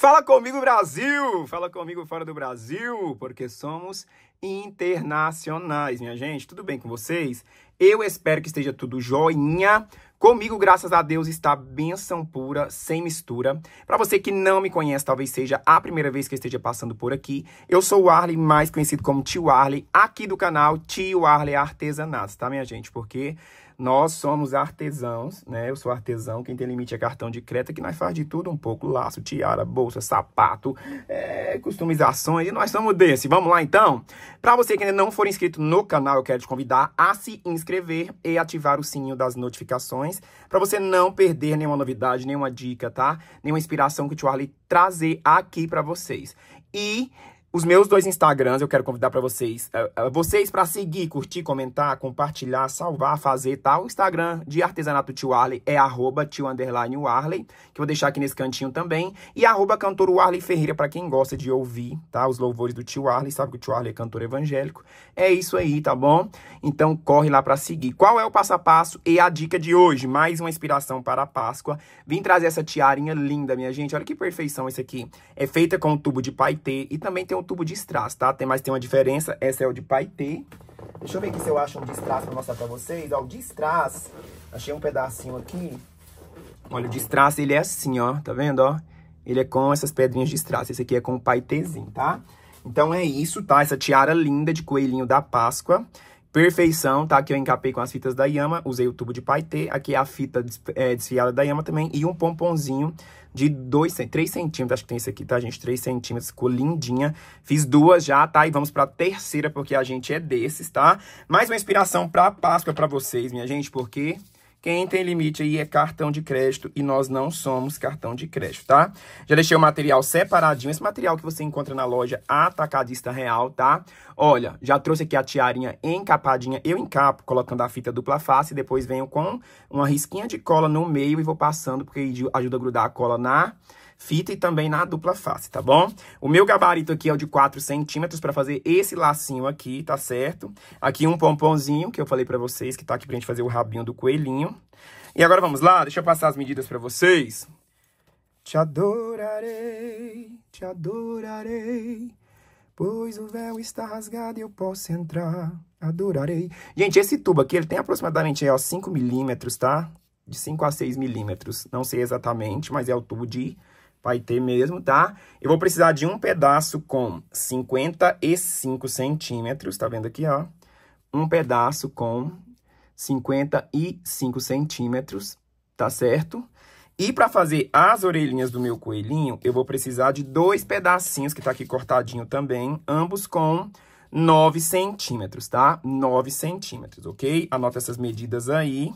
Fala comigo, Brasil! Fala comigo fora do Brasil, porque somos internacionais, minha gente. Tudo bem com vocês? Eu espero que esteja tudo joinha. Comigo, graças a Deus, está benção pura, sem mistura. Para você que não me conhece, talvez seja a primeira vez que eu esteja passando por aqui. Eu sou o Arley, mais conhecido como Tio Arley, aqui do canal Tio Arley Artesanato, tá, minha gente? Porque nós somos artesãos, né? Eu sou artesão, quem tem limite é cartão de crédito, que nós faz de tudo um pouco, laço, tiara, bolsa, sapato, é, customizações, e nós somos desse. Vamos lá então? Para você que ainda não for inscrito no canal, eu quero te convidar a se inscrever e ativar o sininho das notificações, para você não perder nenhuma novidade, nenhuma dica, tá? Nenhuma inspiração que o Charlie trazer aqui para vocês. E os meus dois Instagrams eu quero convidar para vocês, é, é, vocês para seguir, curtir, comentar, compartilhar, salvar, fazer, tá? O Instagram de artesanato tio Arley é arroba tio underline Arley, que eu vou deixar aqui nesse cantinho também, e arroba cantor Arley Ferreira para quem gosta de ouvir, tá? Os louvores do tio Arley, sabe que o tio Arley é cantor evangélico. É isso aí, tá bom? Então corre lá para seguir. Qual é o passo a passo e a dica de hoje? Mais uma inspiração para a Páscoa. Vim trazer essa tiarinha linda, minha gente. Olha que perfeição isso aqui. É feita com um tubo de paetê e também tem um um tubo de strass, tá? Tem, mas tem uma diferença, essa é o de paetê. Deixa eu ver aqui se eu acho um de strass pra mostrar pra vocês. Ó, o de strass, achei um pedacinho aqui. Olha, o de strass, ele é assim, ó, tá vendo, ó? Ele é com essas pedrinhas de strass, esse aqui é com paetêzinho, tá? Então é isso, tá? Essa tiara linda de coelhinho da Páscoa. Perfeição, tá? Que eu encapei com as fitas da Yama, usei o tubo de paetê. Aqui é a fita é, desfiada da Yama também e um pomponzinho de 2, 3 centímetros, acho que tem esse aqui, tá, gente? 3 centímetros, ficou lindinha. Fiz duas já, tá? E vamos pra terceira, porque a gente é desses, tá? Mais uma inspiração pra Páscoa pra vocês, minha gente, porque... Quem tem limite aí é cartão de crédito e nós não somos cartão de crédito, tá? Já deixei o material separadinho, esse material que você encontra na loja Atacadista Real, tá? Olha, já trouxe aqui a tiarinha encapadinha, eu encapo colocando a fita dupla face, depois venho com uma risquinha de cola no meio e vou passando, porque ajuda a grudar a cola na fita e também na dupla face, tá bom? O meu gabarito aqui é o de 4 centímetros para fazer esse lacinho aqui, tá certo? Aqui um pomponzinho, que eu falei para vocês, que tá aqui pra gente fazer o rabinho do coelhinho. E agora vamos lá, deixa eu passar as medidas para vocês. Te adorarei, te adorarei, pois o véu está rasgado e eu posso entrar. Adorarei. Gente, esse tubo aqui, ele tem aproximadamente aí, é, ó, 5 milímetros, tá? De 5 a 6 milímetros. Não sei exatamente, mas é o tubo de vai ter mesmo, tá? Eu vou precisar de um pedaço com 55 centímetros, tá vendo aqui, ó? Um pedaço com 55 centímetros, tá certo? E para fazer as orelhinhas do meu coelhinho, eu vou precisar de dois pedacinhos que tá aqui cortadinho também, ambos com 9 centímetros, tá? 9 centímetros, ok? Anota essas medidas aí.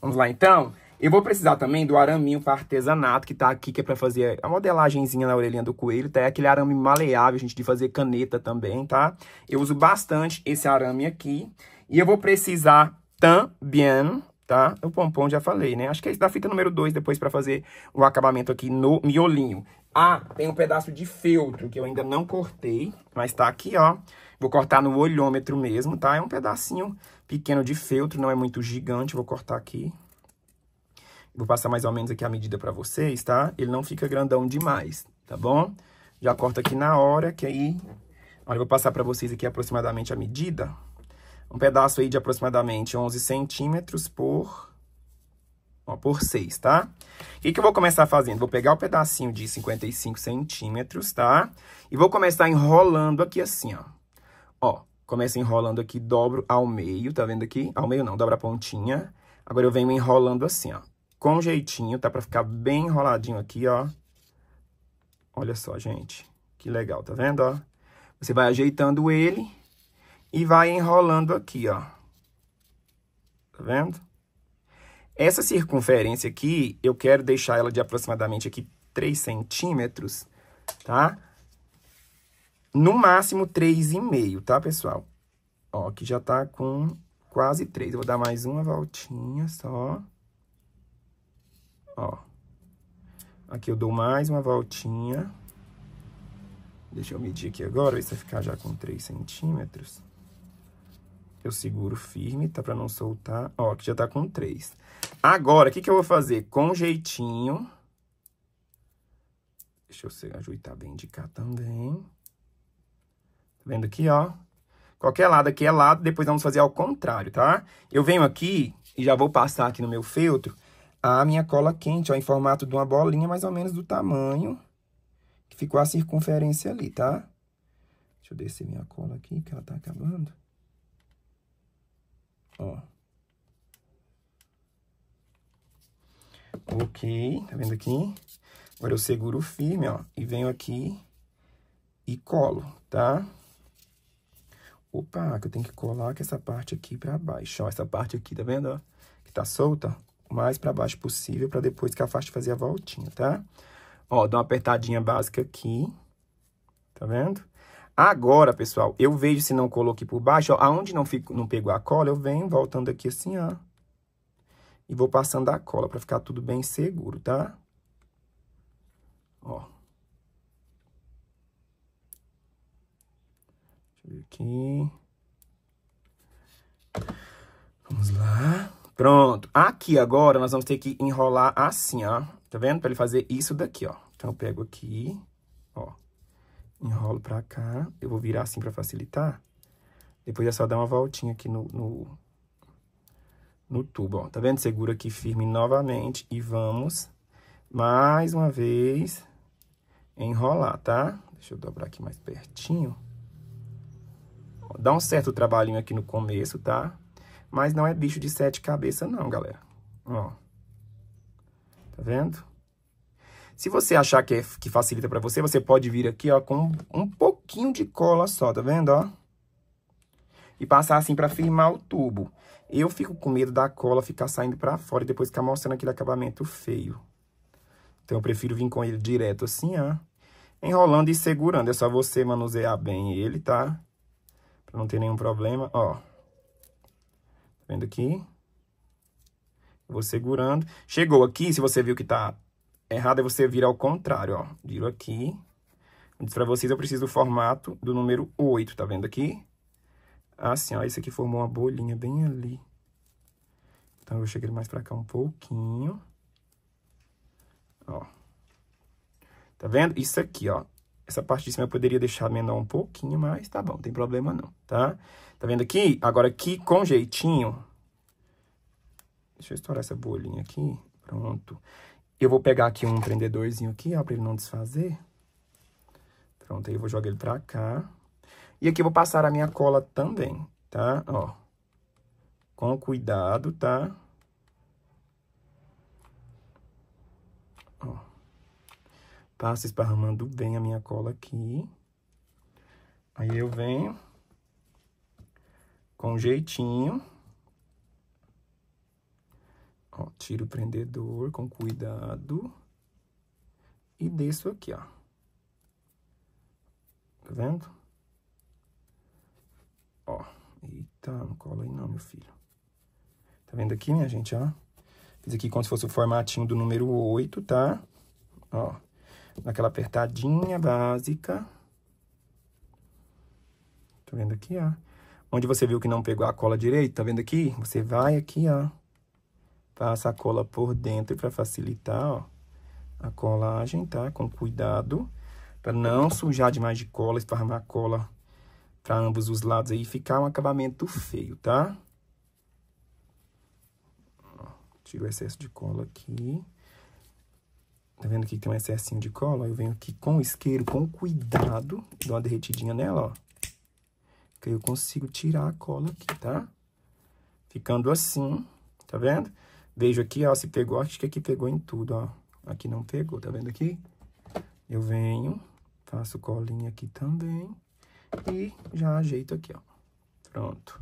Vamos lá, então? Eu vou precisar também do araminho para artesanato, que tá aqui, que é para fazer a modelagenzinha na orelhinha do coelho, tá? É aquele arame maleável, gente, de fazer caneta também, tá? Eu uso bastante esse arame aqui. E eu vou precisar também tá? O pompom já falei, né? Acho que é da fita número 2 depois para fazer o acabamento aqui no miolinho. Ah, tem um pedaço de feltro que eu ainda não cortei, mas tá aqui, ó. Vou cortar no olhômetro mesmo, tá? É um pedacinho pequeno de feltro, não é muito gigante, vou cortar aqui. Vou passar mais ou menos aqui a medida para vocês, tá? Ele não fica grandão demais, tá bom? Já corta aqui na hora, que aí... Olha, eu vou passar para vocês aqui aproximadamente a medida. Um pedaço aí de aproximadamente 11 centímetros por... Ó, por 6, tá? O que, que eu vou começar fazendo? Vou pegar o um pedacinho de 55 centímetros, tá? E vou começar enrolando aqui assim, ó. Ó, começo enrolando aqui, dobro ao meio, tá vendo aqui? Ao meio não, dobra a pontinha. Agora eu venho enrolando assim, ó com jeitinho, tá? Pra ficar bem enroladinho aqui, ó. Olha só, gente. Que legal, tá vendo, ó? Você vai ajeitando ele e vai enrolando aqui, ó. Tá vendo? Essa circunferência aqui, eu quero deixar ela de aproximadamente aqui 3 centímetros, tá? No máximo 3,5, tá, pessoal? Ó, aqui já tá com quase 3. Eu vou dar mais uma voltinha só ó. Aqui eu dou mais uma voltinha. Deixa eu medir aqui agora, ver se vai ficar já com 3 centímetros. Eu seguro firme, tá? Pra não soltar. Ó, aqui já tá com 3. Agora, o que que eu vou fazer? Com jeitinho. Deixa eu ajeitar bem de cá também. Tá vendo aqui, ó? Qualquer lado aqui é lado, depois vamos fazer ao contrário, tá? Eu venho aqui e já vou passar aqui no meu feltro a minha cola quente, ó, em formato de uma bolinha, mais ou menos do tamanho que ficou a circunferência ali, tá? Deixa eu descer minha cola aqui, que ela tá acabando. Ó. Ok, tá vendo aqui? Agora eu seguro firme, ó, e venho aqui e colo, tá? Opa, que eu tenho que colar com essa parte aqui pra baixo, ó, essa parte aqui, tá vendo, ó? Que tá solta, ó mais para baixo possível, para depois que a faixa fazer a voltinha, tá? Ó, dá uma apertadinha básica aqui, tá vendo? Agora, pessoal, eu vejo se não coloquei por baixo, ó, aonde não, fico, não pegou a cola, eu venho voltando aqui assim, ó, e vou passando a cola para ficar tudo bem seguro, tá? Ó. Deixa eu ver aqui. Vamos lá. Pronto. Aqui agora, nós vamos ter que enrolar assim, ó. Tá vendo? Pra ele fazer isso daqui, ó. Então, eu pego aqui, ó. Enrolo pra cá. Eu vou virar assim pra facilitar. Depois é só dar uma voltinha aqui no, no, no tubo, ó. Tá vendo? Segura aqui firme novamente e vamos mais uma vez enrolar, tá? Deixa eu dobrar aqui mais pertinho. Dá um certo trabalhinho aqui no começo, tá? Mas não é bicho de sete cabeças não, galera. Ó. Tá vendo? Se você achar que, é, que facilita para você, você pode vir aqui, ó, com um pouquinho de cola só, tá vendo, ó? E passar assim para firmar o tubo. Eu fico com medo da cola ficar saindo para fora e depois ficar mostrando aquele acabamento feio. Então, eu prefiro vir com ele direto assim, ó. Enrolando e segurando. É só você manusear bem ele, tá? Pra não ter nenhum problema, ó vendo aqui. Vou segurando. Chegou aqui, se você viu que tá errado, é você vira ao contrário, ó. Viro aqui. Diz pra vocês, eu preciso do formato do número 8, tá vendo aqui? Assim, ó, esse aqui formou uma bolinha bem ali. Então, eu chegar mais pra cá um pouquinho. Ó. Tá vendo? Isso aqui, ó. Essa parte de cima eu poderia deixar menor um pouquinho, mas tá bom, não tem problema não, tá? Tá vendo aqui? Agora aqui, com jeitinho... Deixa eu estourar essa bolinha aqui, pronto. Eu vou pegar aqui um prendedorzinho aqui, ó, pra ele não desfazer. Pronto, aí eu vou jogar ele pra cá. E aqui eu vou passar a minha cola também, tá? Ó, com cuidado, tá? passo tá esparramando bem a minha cola aqui. Aí eu venho com jeitinho. Ó, tiro o prendedor com cuidado. E desço aqui, ó. Tá vendo? Ó, eita, não cola aí não, meu filho. Tá vendo aqui, minha gente, ó? Fiz aqui como se fosse o formatinho do número 8, tá? Ó. Aquela apertadinha básica. Tá vendo aqui, ó? Onde você viu que não pegou a cola direito, tá vendo aqui? Você vai aqui, ó. Passa a cola por dentro para facilitar, ó, a colagem, tá? Com cuidado, para não sujar demais de cola, esparramar a cola para ambos os lados aí, ficar um acabamento feio, tá? Tira o excesso de cola aqui. Tá vendo aqui que tem um excessinho de cola? Eu venho aqui com o isqueiro, com cuidado, dou uma derretidinha nela, ó. Que eu consigo tirar a cola aqui, tá? Ficando assim, tá vendo? Vejo aqui, ó, se pegou, acho que aqui pegou em tudo, ó. Aqui não pegou, tá vendo aqui? Eu venho, faço colinha aqui também e já ajeito aqui, ó. Pronto.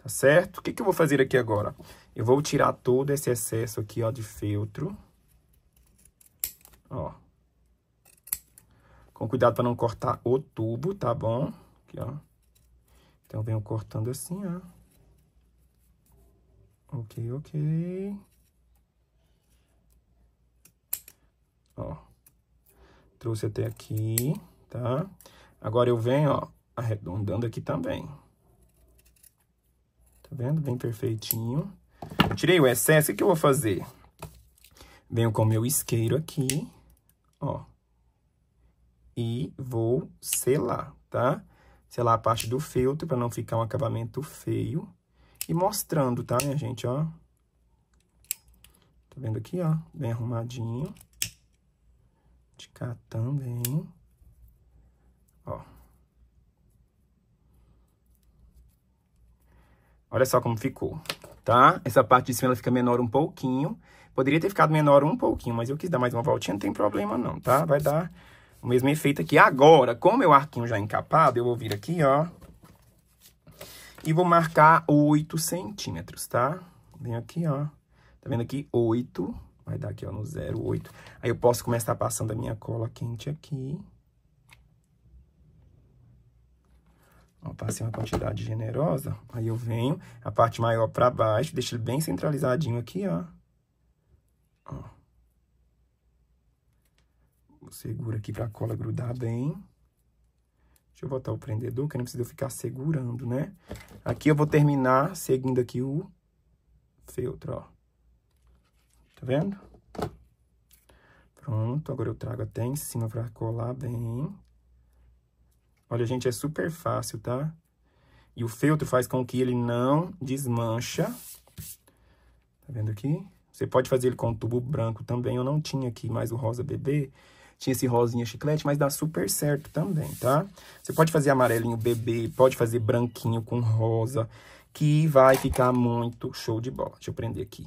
Tá certo? O que, que eu vou fazer aqui agora? Eu vou tirar todo esse excesso aqui, ó, de feltro. Ó. Com cuidado para não cortar o tubo, tá bom? Aqui, ó. Então, venho cortando assim, ó. Ok, ok. Ó. Trouxe até aqui, tá? Agora eu venho, ó, arredondando aqui também. Tá vendo? Bem perfeitinho. Tirei o excesso, o que eu vou fazer? Venho com o meu isqueiro aqui, ó. E vou selar, tá? Selar a parte do feltro para não ficar um acabamento feio. E mostrando, tá, minha gente, ó. Tá vendo aqui, ó? Bem arrumadinho. De cá também. Ó. Olha só como ficou, tá? Essa parte de cima ela fica menor um pouquinho. Poderia ter ficado menor um pouquinho, mas eu quis dar mais uma voltinha, não tem problema não, tá? Vai dar o mesmo efeito aqui. Agora, com o meu arquinho já encapado, eu vou vir aqui, ó. E vou marcar 8 centímetros, tá? Vem aqui, ó. Tá vendo aqui? 8. Vai dar aqui, ó, no 0,8. Aí eu posso começar passando a minha cola quente aqui. Ó, passei uma quantidade generosa. Aí eu venho a parte maior pra baixo, deixo ele bem centralizadinho aqui, ó. Ó. Segura aqui pra cola grudar bem. Deixa eu botar o prendedor, que não precisa ficar segurando, né? Aqui eu vou terminar seguindo aqui o feltro, ó. Tá vendo? Pronto, agora eu trago até em cima pra colar bem. Olha, gente, é super fácil, tá? E o feltro faz com que ele não desmancha. Tá vendo aqui? Você pode fazer ele com um tubo branco também. Eu não tinha aqui mais o rosa bebê. Tinha esse rosinha chiclete, mas dá super certo também, tá? Você pode fazer amarelinho bebê, pode fazer branquinho com rosa, que vai ficar muito show de bola. Deixa eu prender aqui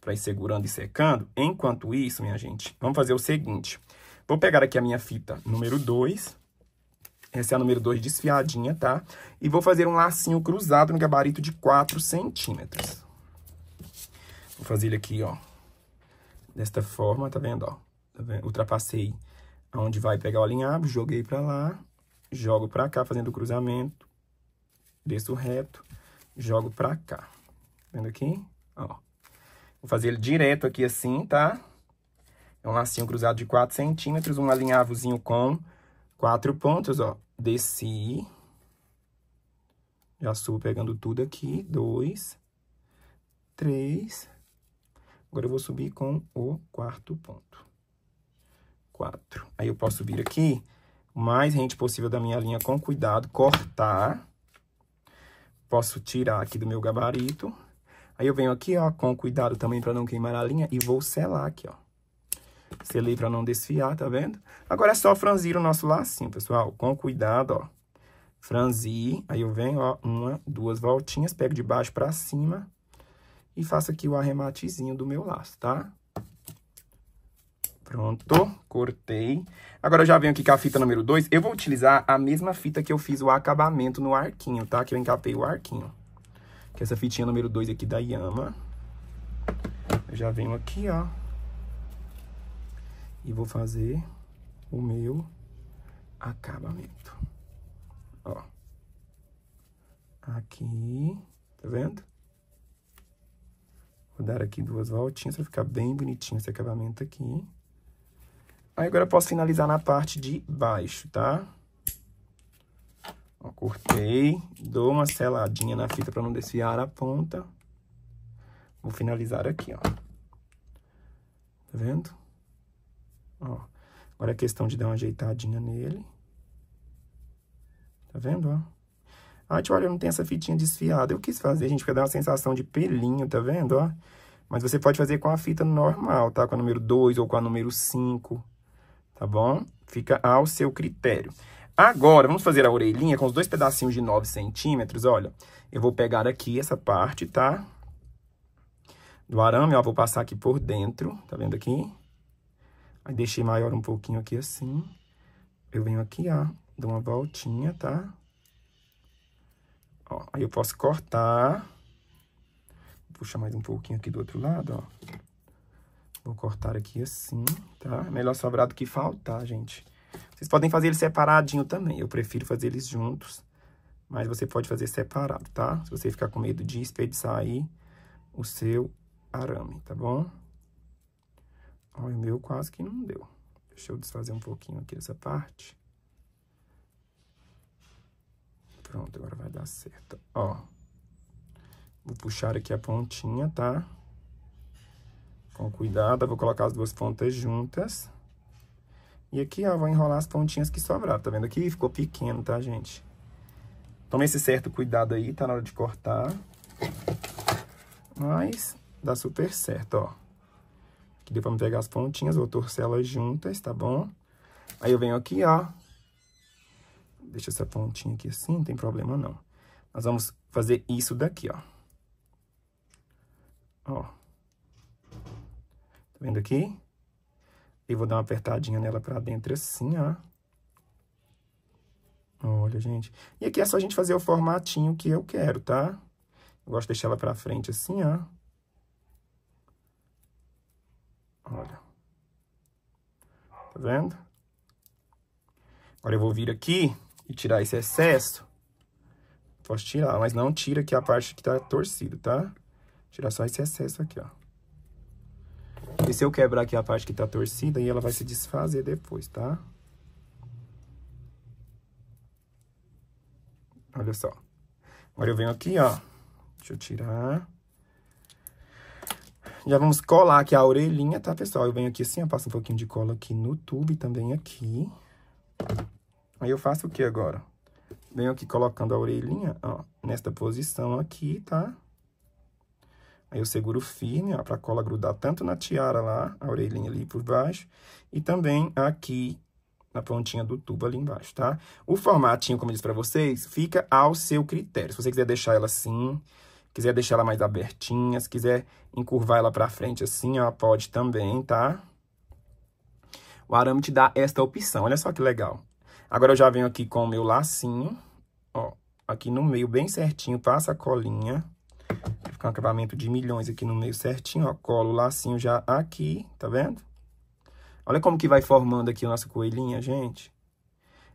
para ir segurando e secando. Enquanto isso, minha gente, vamos fazer o seguinte. Vou pegar aqui a minha fita número 2. Essa é a número 2 desfiadinha, tá? E vou fazer um lacinho cruzado no gabarito de 4 centímetros. Vou fazer ele aqui, ó. Desta forma, tá vendo, ó. Tá vendo? Ultrapassei aonde vai pegar o alinhavo, joguei pra lá. Jogo pra cá, fazendo o cruzamento. Desço reto, jogo pra cá. Tá vendo aqui? Ó. Vou fazer ele direto aqui assim, tá? É um lacinho cruzado de 4 centímetros, um alinhavozinho com quatro pontos, ó. Desci. Já subo pegando tudo aqui. Dois. Três. Agora eu vou subir com o quarto ponto. quatro. Aí eu posso vir aqui, o mais rente possível da minha linha com cuidado, cortar. Posso tirar aqui do meu gabarito. Aí eu venho aqui, ó, com cuidado também para não queimar a linha e vou selar aqui, ó. Selei para não desfiar, tá vendo? Agora é só franzir o nosso lacinho, pessoal, com cuidado, ó. Franzir, aí eu venho, ó, uma, duas voltinhas, pego de baixo para cima e faço aqui o arrematezinho do meu laço, tá? Pronto, cortei. Agora eu já venho aqui com a fita número 2. Eu vou utilizar a mesma fita que eu fiz o acabamento no arquinho, tá? Que eu encapei o arquinho. Que é essa fitinha número 2 aqui da Yama. Eu já venho aqui, ó. E vou fazer o meu acabamento. Ó. Aqui, tá vendo? Vou dar aqui duas voltinhas para ficar bem bonitinho esse acabamento aqui. Aí agora eu posso finalizar na parte de baixo, tá? Ó, cortei, dou uma seladinha na fita para não desfiar a ponta. Vou finalizar aqui, ó. Tá vendo? Ó, agora é questão de dar uma ajeitadinha nele. Tá vendo, ó? Ah, tio, olha, não tem essa fitinha desfiada. Eu quis fazer, gente, porque dá uma sensação de pelinho, tá vendo, ó? Mas você pode fazer com a fita normal, tá? Com a número 2 ou com a número 5, tá bom? Fica ao seu critério. Agora, vamos fazer a orelhinha com os dois pedacinhos de 9 centímetros, olha. Eu vou pegar aqui essa parte, tá? Do arame, ó, vou passar aqui por dentro, tá vendo aqui? Aí, deixei maior um pouquinho aqui assim. Eu venho aqui, ó, dou uma voltinha, tá? Ó, aí eu posso cortar. Puxar mais um pouquinho aqui do outro lado, ó. Vou cortar aqui assim, tá? Melhor sobrar do que faltar, gente. Vocês podem fazer ele separadinho também. Eu prefiro fazer eles juntos, mas você pode fazer separado, tá? Se você ficar com medo de desperdiçar aí o seu arame, tá bom? Olha, o meu quase que não deu. Deixa eu desfazer um pouquinho aqui essa parte. Pronto, agora vai dar certo. Ó, vou puxar aqui a pontinha, tá? Com cuidado, vou colocar as duas pontas juntas. E aqui, ó, vou enrolar as pontinhas que sobraram, tá vendo aqui? Ficou pequeno, tá, gente? Tome esse certo cuidado aí, tá na hora de cortar. Mas dá super certo, ó. Aqui pra me pegar as pontinhas, vou torcer elas juntas, tá bom? Aí eu venho aqui, ó, Deixa essa pontinha aqui assim, não tem problema não. Nós vamos fazer isso daqui, ó. Ó. Tá vendo aqui? Eu vou dar uma apertadinha nela pra dentro assim, ó. Olha, gente. E aqui é só a gente fazer o formatinho que eu quero, tá? Eu gosto de deixar ela pra frente assim, ó. Olha. Tá vendo? Agora eu vou vir aqui e tirar esse excesso, posso tirar, mas não tira aqui é a parte que tá torcida, tá? Tirar só esse excesso aqui, ó. E se eu quebrar aqui a parte que tá torcida, aí ela vai se desfazer depois, tá? Olha só. Agora eu venho aqui, ó. Deixa eu tirar. Já vamos colar aqui a orelhinha, tá, pessoal? Eu venho aqui assim, ó, passo um pouquinho de cola aqui no tubo e também aqui. Aí eu faço o que agora? Venho aqui colocando a orelhinha, ó, nesta posição aqui, tá? Aí eu seguro firme, ó, pra cola grudar tanto na tiara lá, a orelhinha ali por baixo, e também aqui na pontinha do tubo ali embaixo, tá? O formatinho, como eu disse pra vocês, fica ao seu critério. Se você quiser deixar ela assim, quiser deixar ela mais abertinha, se quiser encurvar ela pra frente assim, ó, pode também, tá? O arame te dá esta opção, olha só que legal. Agora, eu já venho aqui com o meu lacinho, ó, aqui no meio, bem certinho, passa a colinha. Vai ficar um acabamento de milhões aqui no meio certinho, ó, colo o lacinho já aqui, tá vendo? Olha como que vai formando aqui a nossa coelhinha, gente.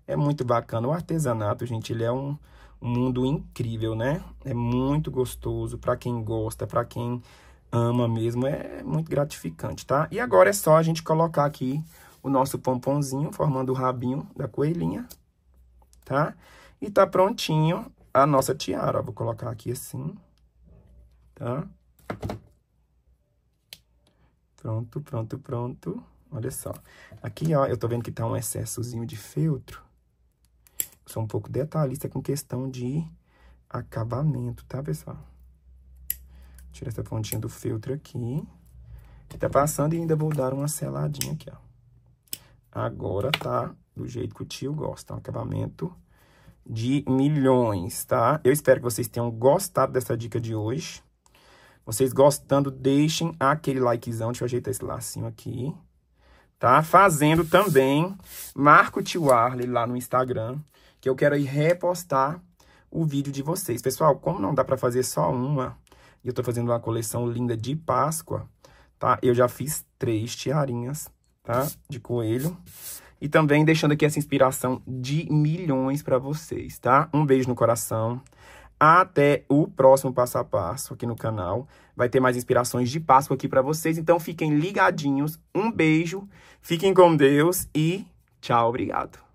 É muito bacana. O artesanato, gente, ele é um, um mundo incrível, né? É muito gostoso para quem gosta, para quem ama mesmo. É muito gratificante, tá? E agora é só a gente colocar aqui o nosso pomponzinho, formando o rabinho da coelhinha, tá? E tá prontinho a nossa tiara. Vou colocar aqui assim, tá? Pronto, pronto, pronto. Olha só. Aqui, ó, eu tô vendo que tá um excessozinho de feltro. Sou um pouco detalhista com questão de acabamento, tá, pessoal? Tira essa pontinha do feltro aqui. Tá passando e ainda vou dar uma seladinha aqui, ó. Agora tá do jeito que o tio gosta, um acabamento de milhões, tá? Eu espero que vocês tenham gostado dessa dica de hoje. Vocês gostando, deixem aquele likezão. Deixa eu ajeitar esse lacinho aqui. Tá? Fazendo também. Marca o tio Arley lá no Instagram. Que eu quero ir repostar o vídeo de vocês. Pessoal, como não dá pra fazer só uma, e eu tô fazendo uma coleção linda de Páscoa, tá? Eu já fiz três tiarinhas tá? De coelho. E também deixando aqui essa inspiração de milhões para vocês, tá? Um beijo no coração. Até o próximo passo a passo aqui no canal. Vai ter mais inspirações de Páscoa aqui para vocês. Então fiquem ligadinhos. Um beijo. Fiquem com Deus e tchau, obrigado.